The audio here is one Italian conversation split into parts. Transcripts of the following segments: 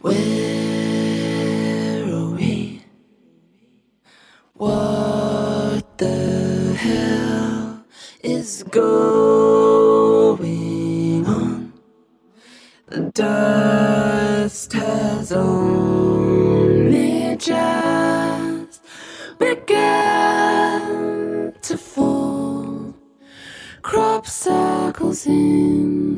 Where are we? What the hell is going on? The dust has only just begun to fall. Crop circles in.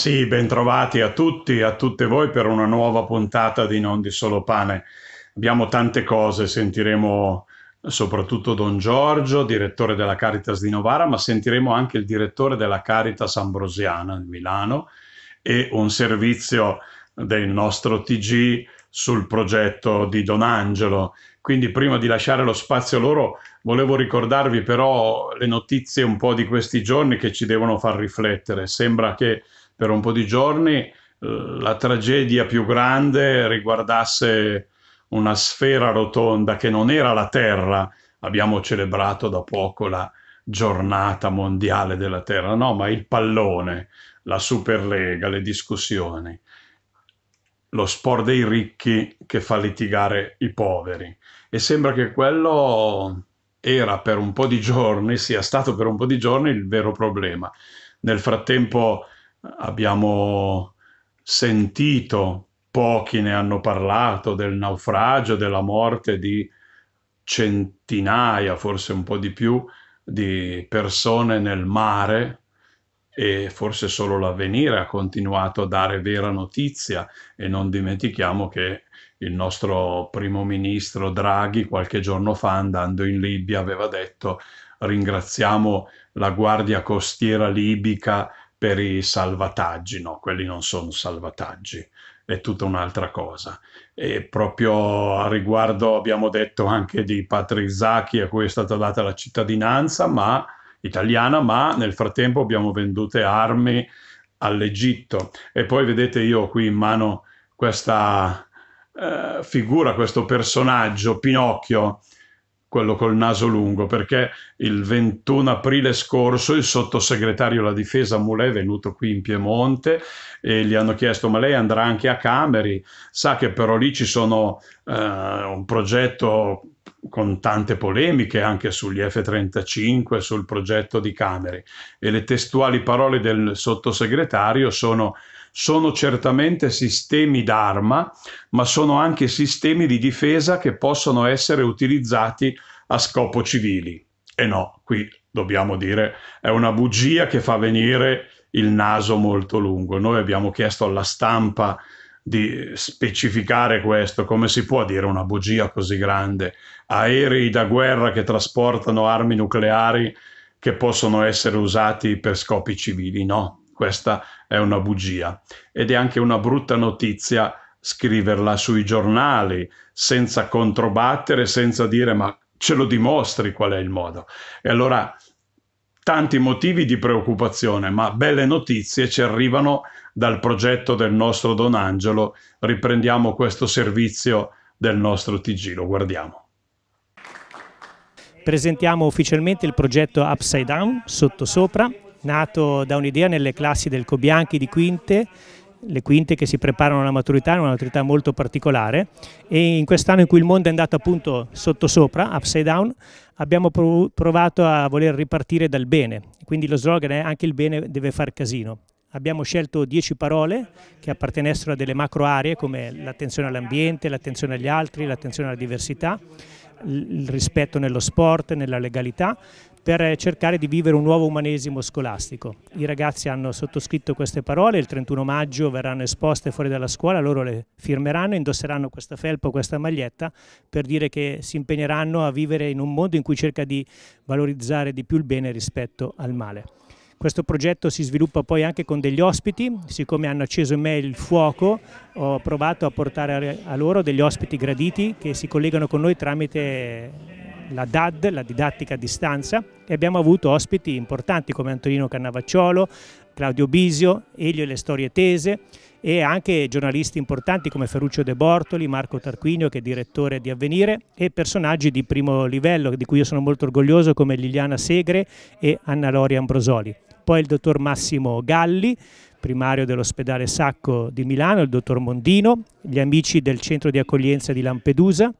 Sì, bentrovati a tutti e a tutte voi per una nuova puntata di Non di Solo Pane. Abbiamo tante cose, sentiremo soprattutto Don Giorgio, direttore della Caritas di Novara, ma sentiremo anche il direttore della Caritas Ambrosiana di Milano e un servizio del nostro TG sul progetto di Don Angelo. Quindi prima di lasciare lo spazio loro, volevo ricordarvi però le notizie un po' di questi giorni che ci devono far riflettere. Sembra che per un po' di giorni eh, la tragedia più grande riguardasse una sfera rotonda che non era la Terra. Abbiamo celebrato da poco la giornata mondiale della Terra, no, ma il pallone, la Superlega, le discussioni, lo sport dei ricchi che fa litigare i poveri. E sembra che quello era per un po' di giorni, sia stato per un po' di giorni il vero problema. Nel frattempo abbiamo sentito, pochi ne hanno parlato, del naufragio, della morte di centinaia, forse un po' di più, di persone nel mare e forse solo l'avvenire ha continuato a dare vera notizia e non dimentichiamo che il nostro primo ministro Draghi qualche giorno fa andando in Libia aveva detto ringraziamo la guardia costiera libica per i salvataggi, no, quelli non sono salvataggi, è tutta un'altra cosa. E proprio a riguardo abbiamo detto anche di Patrick Zacchi a cui è stata data la cittadinanza ma, italiana, ma nel frattempo abbiamo vendute armi all'Egitto. E poi vedete io qui in mano questa eh, figura, questo personaggio, Pinocchio, quello col naso lungo, perché il 21 aprile scorso il sottosegretario alla difesa Mulè è venuto qui in Piemonte e gli hanno chiesto ma lei andrà anche a Cameri? Sa che però lì ci sono eh, un progetto con tante polemiche anche sugli F-35, sul progetto di Cameri e le testuali parole del sottosegretario sono sono certamente sistemi d'arma, ma sono anche sistemi di difesa che possono essere utilizzati a scopo civili. E no, qui dobbiamo dire è una bugia che fa venire il naso molto lungo. Noi abbiamo chiesto alla stampa di specificare questo, come si può dire una bugia così grande? Aerei da guerra che trasportano armi nucleari che possono essere usati per scopi civili, no, questa è una bugia ed è anche una brutta notizia scriverla sui giornali senza controbattere, senza dire ma ce lo dimostri qual è il modo. E allora tanti motivi di preoccupazione, ma belle notizie ci arrivano dal progetto del nostro Don Angelo. Riprendiamo questo servizio del nostro TG, lo guardiamo. Presentiamo ufficialmente il progetto Upside Down, sottosopra, nato da un'idea nelle classi del Cobianchi di Quinte, le quinte che si preparano alla maturità in una maturità molto particolare e in quest'anno in cui il mondo è andato appunto sottosopra, upside down, abbiamo provato a voler ripartire dal bene, quindi lo slogan è anche il bene deve far casino. Abbiamo scelto dieci parole che appartenessero a delle macro aree come l'attenzione all'ambiente, l'attenzione agli altri, l'attenzione alla diversità, il rispetto nello sport, nella legalità, per cercare di vivere un nuovo umanesimo scolastico. I ragazzi hanno sottoscritto queste parole, il 31 maggio verranno esposte fuori dalla scuola, loro le firmeranno, indosseranno questa felpa o questa maglietta per dire che si impegneranno a vivere in un mondo in cui cerca di valorizzare di più il bene rispetto al male. Questo progetto si sviluppa poi anche con degli ospiti, siccome hanno acceso in me il fuoco ho provato a portare a loro degli ospiti graditi che si collegano con noi tramite la DAD, la didattica a distanza, e abbiamo avuto ospiti importanti come Antonino Cannavacciolo, Claudio Bisio, Elio e le storie tese e anche giornalisti importanti come Ferruccio De Bortoli, Marco Tarquinio che è direttore di Avvenire e personaggi di primo livello di cui io sono molto orgoglioso come Liliana Segre e Anna Lori Ambrosoli. Poi il dottor Massimo Galli, primario dell'ospedale Sacco di Milano, il dottor Mondino, gli amici del centro di accoglienza di Lampedusa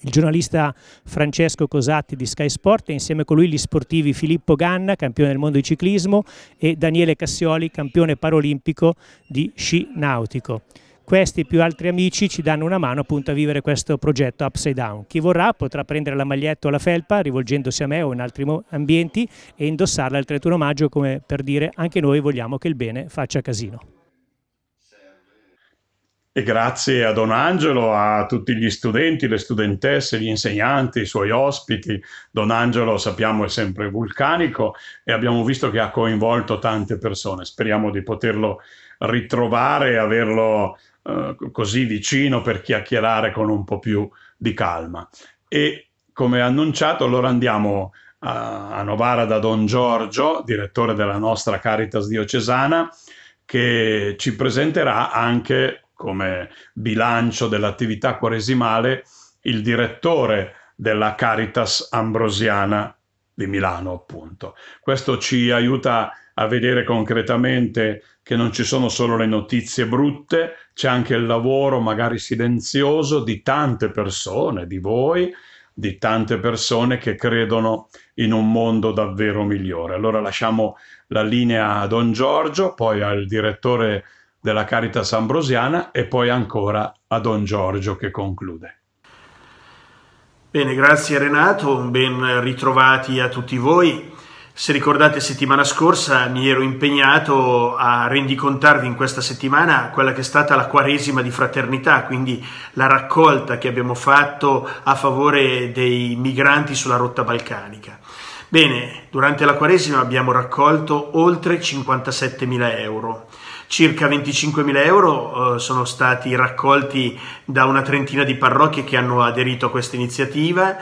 il giornalista Francesco Cosatti di Sky Sport e insieme con lui gli sportivi Filippo Ganna, campione del mondo di ciclismo, e Daniele Cassioli, campione parolimpico di sci nautico. Questi più altri amici ci danno una mano appunto a vivere questo progetto Upside Down. Chi vorrà potrà prendere la maglietta o la felpa rivolgendosi a me o in altri ambienti e indossarla il 31 maggio come per dire anche noi vogliamo che il bene faccia casino e grazie a Don Angelo, a tutti gli studenti, le studentesse, gli insegnanti, i suoi ospiti. Don Angelo, sappiamo, è sempre vulcanico e abbiamo visto che ha coinvolto tante persone. Speriamo di poterlo ritrovare e averlo eh, così vicino per chiacchierare con un po' più di calma. E come annunciato, allora andiamo a, a Novara da Don Giorgio, direttore della nostra Caritas diocesana, che ci presenterà anche come bilancio dell'attività quaresimale il direttore della Caritas Ambrosiana di Milano, appunto. Questo ci aiuta a vedere concretamente che non ci sono solo le notizie brutte, c'è anche il lavoro magari silenzioso di tante persone, di voi, di tante persone che credono in un mondo davvero migliore. Allora lasciamo la linea a Don Giorgio, poi al direttore della Caritas Ambrosiana e poi ancora a Don Giorgio che conclude. Bene, grazie Renato, ben ritrovati a tutti voi. Se ricordate settimana scorsa mi ero impegnato a rendicontarvi in questa settimana quella che è stata la quaresima di fraternità, quindi la raccolta che abbiamo fatto a favore dei migranti sulla rotta balcanica. Bene, durante la quaresima abbiamo raccolto oltre 57.000 euro. Circa 25.000 euro eh, sono stati raccolti da una trentina di parrocchie che hanno aderito a questa iniziativa,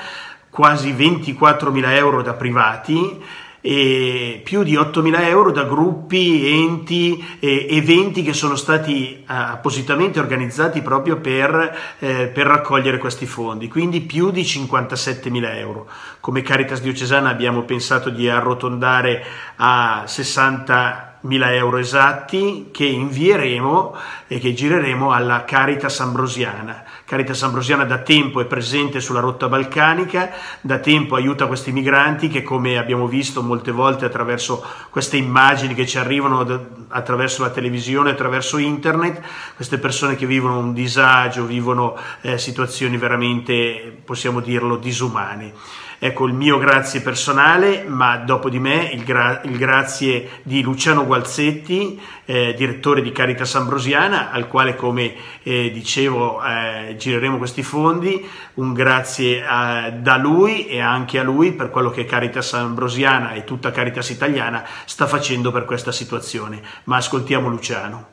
quasi 24.000 euro da privati e più di 8.000 euro da gruppi, enti, eh, eventi che sono stati eh, appositamente organizzati proprio per, eh, per raccogliere questi fondi, quindi più di 57.000 euro. Come Caritas Diocesana abbiamo pensato di arrotondare a 60 1.000 euro esatti che invieremo e che gireremo alla Caritas Ambrosiana. Caritas Ambrosiana da tempo è presente sulla rotta balcanica, da tempo aiuta questi migranti che come abbiamo visto molte volte attraverso queste immagini che ci arrivano attraverso la televisione, attraverso internet, queste persone che vivono un disagio, vivono eh, situazioni veramente, possiamo dirlo, disumane. Ecco il mio grazie personale, ma dopo di me il, gra- il grazie di Luciano Gualzetti, eh, direttore di Caritas Ambrosiana, al quale come eh, dicevo eh, gireremo questi fondi. Un grazie a, da lui e anche a lui per quello che Caritas Ambrosiana e tutta Caritas Italiana sta facendo per questa situazione. Ma ascoltiamo Luciano.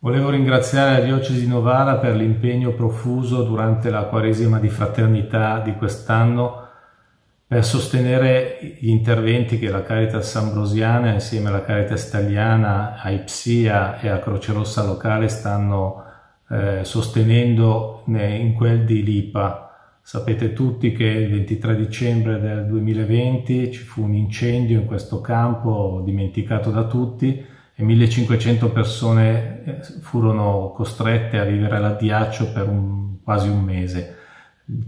Volevo ringraziare la Diocesi Novara per l'impegno profuso durante la Quaresima di Fraternità di quest'anno per sostenere gli interventi che la Caritas Ambrosiana insieme alla Caritas Italiana, a Ipsia e a Croce Rossa Locale stanno eh, sostenendo in quel di Lipa. Sapete tutti che il 23 dicembre del 2020 ci fu un incendio in questo campo dimenticato da tutti e 1500 persone eh, furono costrette a vivere all'addiaccio per un, quasi un mese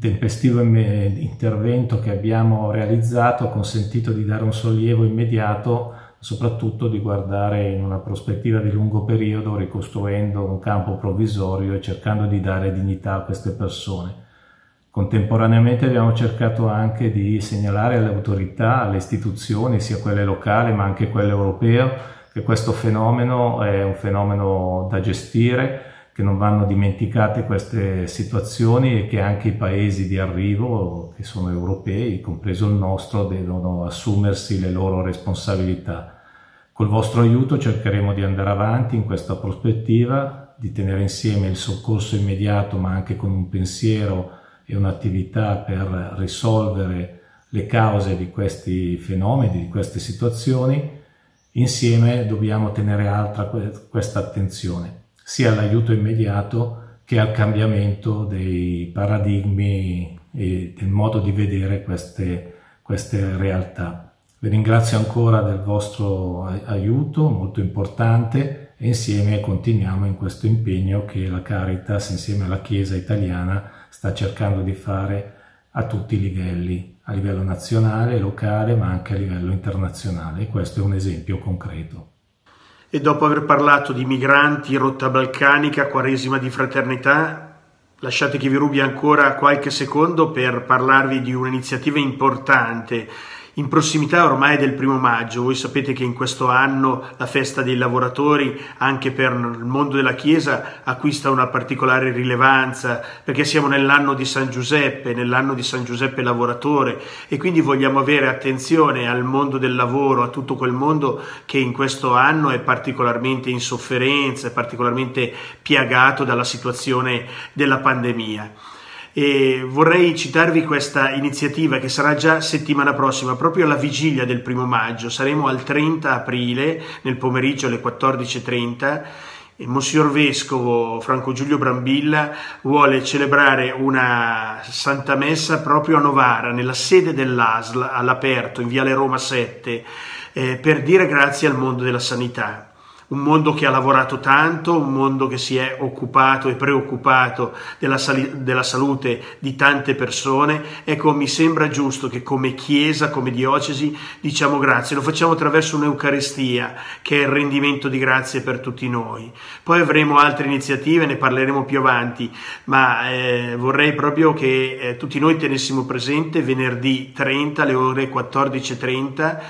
tempestivo intervento che abbiamo realizzato ha consentito di dare un sollievo immediato, soprattutto di guardare in una prospettiva di lungo periodo, ricostruendo un campo provvisorio e cercando di dare dignità a queste persone. Contemporaneamente abbiamo cercato anche di segnalare alle autorità, alle istituzioni, sia quelle locali ma anche quelle europee, che questo fenomeno è un fenomeno da gestire, che non vanno dimenticate queste situazioni e che anche i paesi di arrivo, che sono europei, compreso il nostro, devono assumersi le loro responsabilità. Col vostro aiuto cercheremo di andare avanti in questa prospettiva, di tenere insieme il soccorso immediato, ma anche con un pensiero e un'attività per risolvere le cause di questi fenomeni, di queste situazioni. Insieme dobbiamo tenere alta questa attenzione sia all'aiuto immediato che al cambiamento dei paradigmi e del modo di vedere queste, queste realtà. Vi ringrazio ancora del vostro aiuto, molto importante, e insieme continuiamo in questo impegno che la Caritas, insieme alla Chiesa italiana, sta cercando di fare a tutti i livelli, a livello nazionale, locale, ma anche a livello internazionale. questo è un esempio concreto e dopo aver parlato di migranti, rotta balcanica, quaresima di fraternità, lasciate che vi rubi ancora qualche secondo per parlarvi di un'iniziativa importante in prossimità ormai del primo maggio, voi sapete che in questo anno la festa dei lavoratori anche per il mondo della Chiesa acquista una particolare rilevanza perché siamo nell'anno di San Giuseppe, nell'anno di San Giuseppe lavoratore e quindi vogliamo avere attenzione al mondo del lavoro, a tutto quel mondo che in questo anno è particolarmente in sofferenza, è particolarmente piagato dalla situazione della pandemia e vorrei citarvi questa iniziativa che sarà già settimana prossima, proprio alla vigilia del primo maggio, saremo al 30 aprile nel pomeriggio alle 14.30 Monsignor Vescovo Franco Giulio Brambilla vuole celebrare una Santa Messa proprio a Novara, nella sede dell'ASL all'aperto, in Viale Roma 7, eh, per dire grazie al mondo della sanità un mondo che ha lavorato tanto, un mondo che si è occupato e preoccupato della, sal- della, salute di tante persone. Ecco, mi sembra giusto che come Chiesa, come diocesi, diciamo grazie. Lo facciamo attraverso un'Eucarestia, che è il rendimento di grazie per tutti noi. Poi avremo altre iniziative, ne parleremo più avanti, ma eh, vorrei proprio che eh, tutti noi tenessimo presente venerdì 30 alle ore 14.30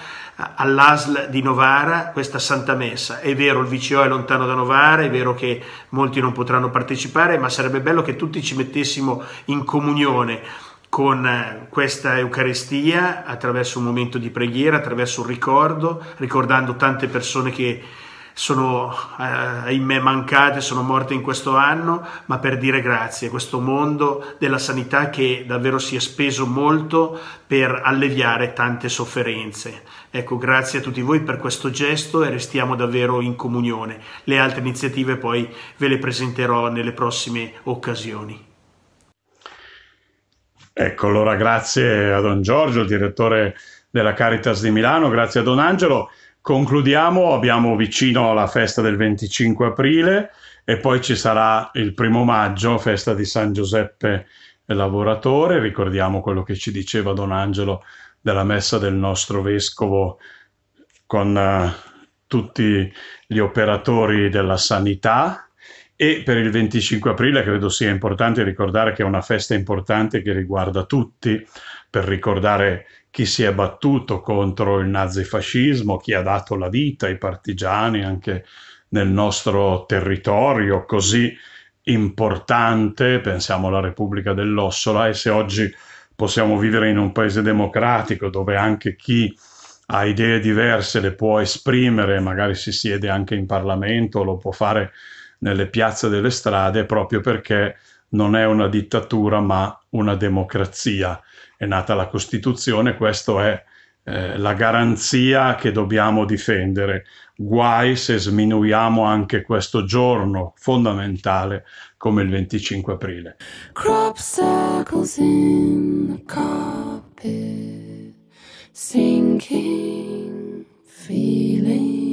all'ASL di Novara questa Santa Messa. È vero, il VCO è lontano da Novara, è vero che molti non potranno partecipare, ma sarebbe bello che tutti ci mettessimo in comunione con eh, questa Eucaristia attraverso un momento di preghiera, attraverso un ricordo, ricordando tante persone che sono eh, in me mancate, sono morte in questo anno, ma per dire grazie a questo mondo della sanità che davvero si è speso molto per alleviare tante sofferenze. Ecco, grazie a tutti voi per questo gesto e restiamo davvero in comunione. Le altre iniziative poi ve le presenterò nelle prossime occasioni. Ecco, allora grazie a Don Giorgio, il direttore della Caritas di Milano, grazie a Don Angelo. Concludiamo, abbiamo vicino la festa del 25 aprile e poi ci sarà il primo maggio, festa di San Giuseppe Lavoratore. Ricordiamo quello che ci diceva Don Angelo della messa del nostro vescovo con eh, tutti gli operatori della sanità. E per il 25 aprile credo sia importante ricordare che è una festa importante che riguarda tutti, per ricordare chi si è battuto contro il nazifascismo, chi ha dato la vita ai partigiani anche nel nostro territorio così importante, pensiamo alla Repubblica dell'Ossola, e se oggi possiamo vivere in un paese democratico dove anche chi ha idee diverse le può esprimere, magari si siede anche in Parlamento, lo può fare nelle piazze delle strade, proprio perché non è una dittatura ma una democrazia è nata la Costituzione, questa è eh, la garanzia che dobbiamo difendere. Guai se sminuiamo anche questo giorno fondamentale come il 25 aprile. Crop circles in the carpet, sinking feeling.